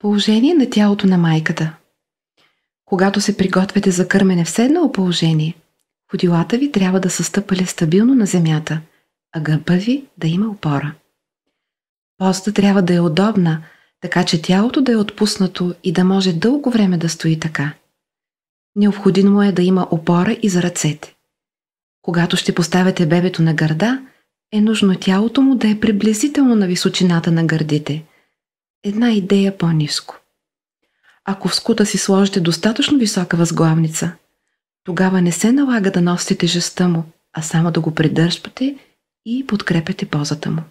Положение на тялото на майката. Когато се приготвяте за кърмене в седнало положение, ходилата ви трябва да са стъпали стабилно на земята, а гърба ви да има опора. Поста трябва да е удобна, така че тялото да е отпуснато и да може дълго време да стои така. Необходимо е да има опора и за ръцете. Когато ще поставяте бебето на гърда, е нужно тялото му да е приблизително на височината на гърдите – Една идея по-низко. Ако в скута си сложите достатъчно висока възглавница, тогава не се налага да носите тежестта му, а само да го придържате и подкрепяте позата му.